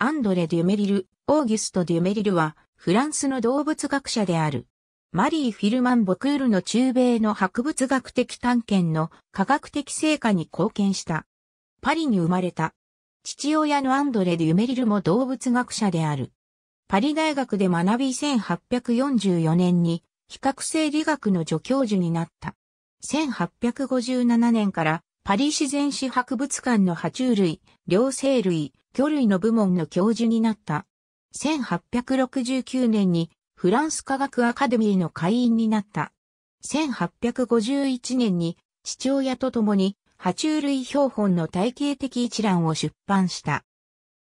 アンドレ・デュメリル、オーギュスト・デュメリルは、フランスの動物学者である。マリー・フィルマン・ボクールの中米の博物学的探検の科学的成果に貢献した。パリに生まれた。父親のアンドレ・デュメリルも動物学者である。パリ大学で学び1844年に比較生理学の助教授になった。1857年からパリ自然史博物館の爬虫類、両生類、魚類の部門の教授になった。1869年にフランス科学アカデミーの会員になった。1851年に父親と共に爬虫類標本の体系的一覧を出版した。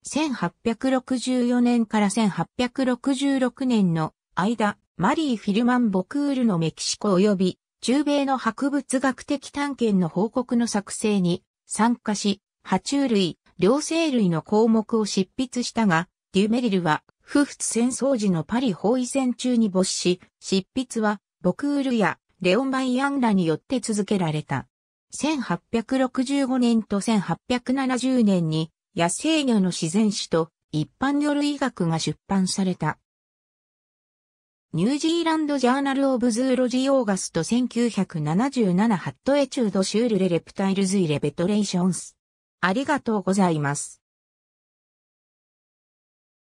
1864年から1866年の間、マリー・フィルマン・ボクールのメキシコ及び中米の博物学的探検の報告の作成に参加し、爬虫類、両生類の項目を執筆したが、デュメリルは、不仏戦争時のパリ包囲戦中に没し、執筆は、ボクールやレオン・バイアンらによって続けられた。1865年と1870年に、野生魚の自然史と一般魚類学が出版された。ニュージーランドジャーナルオブズーロジーオーガスト1977ハットエチュードシュールレレプタイルズイレベトレーションス。ありがとうございます。